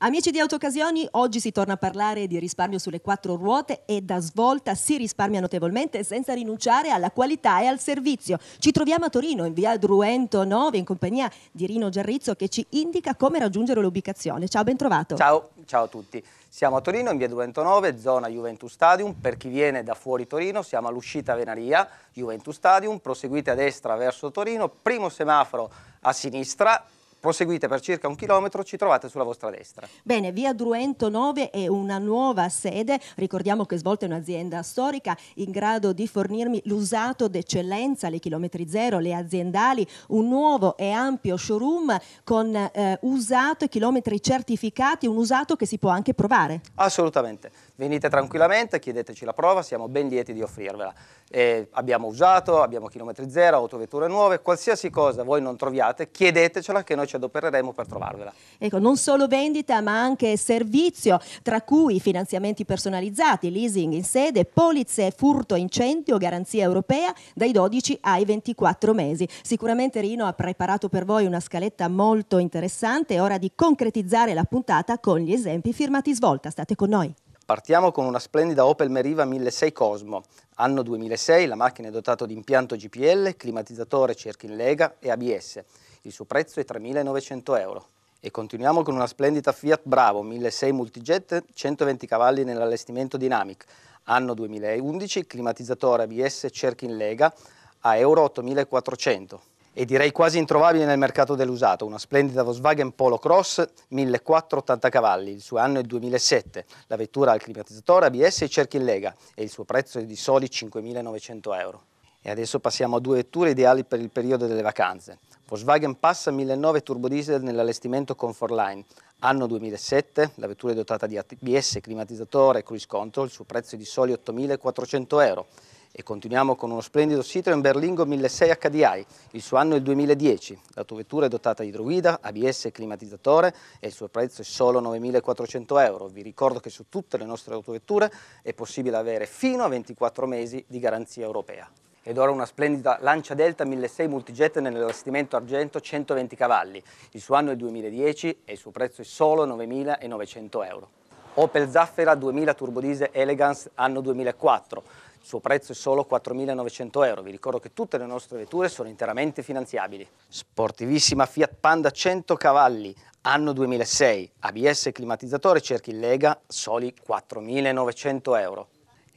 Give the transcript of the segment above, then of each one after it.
Amici di Autocasioni, oggi si torna a parlare di risparmio sulle quattro ruote e da svolta si risparmia notevolmente senza rinunciare alla qualità e al servizio. Ci troviamo a Torino, in via Druento 9, in compagnia di Rino Giarrizzo che ci indica come raggiungere l'ubicazione. Ciao, bentrovato. Ciao, ciao a tutti. Siamo a Torino, in via Druento 9, zona Juventus Stadium. Per chi viene da fuori Torino, siamo all'uscita Venaria, Juventus Stadium. Proseguite a destra verso Torino, primo semaforo a sinistra Proseguite per circa un chilometro, ci trovate sulla vostra destra. Bene, via Druento 9 è una nuova sede, ricordiamo che Svolta è un'azienda storica in grado di fornirmi l'usato d'eccellenza, le chilometri zero, le aziendali, un nuovo e ampio showroom con eh, usato e chilometri certificati, un usato che si può anche provare. Assolutamente, venite tranquillamente, chiedeteci la prova, siamo ben lieti di offrirvela. Eh, abbiamo usato, abbiamo chilometri zero, autovetture nuove, qualsiasi cosa voi non troviate, chiedetecela che noi ci adopereremo per trovarvela. Ecco, non solo vendita ma anche servizio, tra cui finanziamenti personalizzati, leasing in sede, polizze, furto, incendio, garanzia europea dai 12 ai 24 mesi. Sicuramente Rino ha preparato per voi una scaletta molto interessante, è ora di concretizzare la puntata con gli esempi firmati svolta, state con noi. Partiamo con una splendida Opel Meriva 1006 Cosmo. Anno 2006 la macchina è dotata di impianto GPL, climatizzatore cerchi in lega e ABS. Il suo prezzo è 3.900 euro. E continuiamo con una splendida Fiat Bravo 1.6 Multijet, 120 cavalli nell'allestimento Dynamic, anno 2011, climatizzatore ABS cerchi in Lega a Euro 8400 e direi quasi introvabile nel mercato dell'usato, una splendida Volkswagen Polo Cross 1480 cavalli, il suo anno è 2007, la vettura ha il climatizzatore ABS e cerchi in lega e il suo prezzo è di soli 5.900 euro. E adesso passiamo a due vetture ideali per il periodo delle vacanze. Volkswagen passa 1.009 turbodiesel nell'allestimento Comfortline. Anno 2007, la vettura è dotata di ABS, climatizzatore e cruise control, il suo prezzo è di soli 8.400 euro. E continuiamo con uno splendido Citroen Berlingo 1600 HDI, il suo anno è il 2010. L'autovettura è dotata di idroguida, ABS e climatizzatore e il suo prezzo è solo 9.400 euro. Vi ricordo che su tutte le nostre autovetture è possibile avere fino a 24 mesi di garanzia europea ed ora una splendida Lancia Delta 1600 multijet nell'allestimento argento 120 cavalli. Il suo anno è il 2010 e il suo prezzo è solo 9.900 euro. Opel Zaffera 2000 Turbodiesel Elegance anno 2004. Il suo prezzo è solo 4.900 euro. Vi ricordo che tutte le nostre vetture sono interamente finanziabili. Sportivissima Fiat Panda 100 cavalli, anno 2006. ABS climatizzatore cerchi Lega, soli 4.900 euro.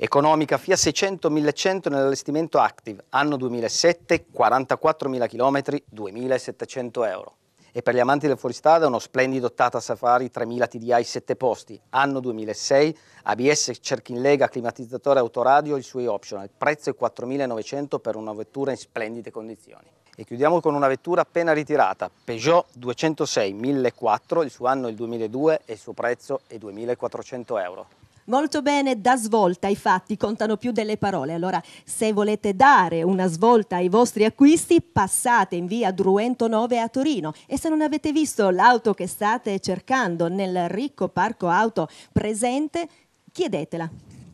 Economica Fiat 600 1100 nell'allestimento Active, anno 2007, 44.000 km, 2.700 euro. E per gli amanti del fuoristrada uno splendido Tata Safari 3000 TDI 7 posti, anno 2006, ABS Cerchin Lega, climatizzatore autoradio, il suo optional, prezzo è 4.900 per una vettura in splendide condizioni. E chiudiamo con una vettura appena ritirata, Peugeot 206 1004, il suo anno è il 2002 e il suo prezzo è 2.400 euro. Molto bene, da svolta i fatti contano più delle parole. Allora, se volete dare una svolta ai vostri acquisti, passate in via Druento 9 a Torino. E se non avete visto l'auto che state cercando nel ricco parco auto presente, chiedetela.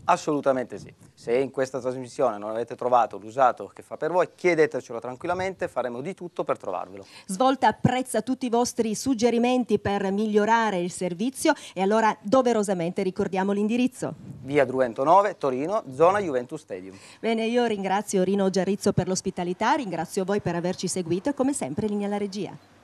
Assolutamente sì. Se in questa trasmissione non avete trovato l'usato che fa per voi, chiedetecelo tranquillamente, faremo di tutto per trovarvelo. Svolta apprezza tutti i vostri suggerimenti per migliorare il servizio e allora doverosamente ricordiamo l'indirizzo. Via Druento 9, Torino, zona Juventus Stadium. Bene, io ringrazio Rino Giarrizzo per l'ospitalità, ringrazio voi per averci seguito e come sempre linea alla regia.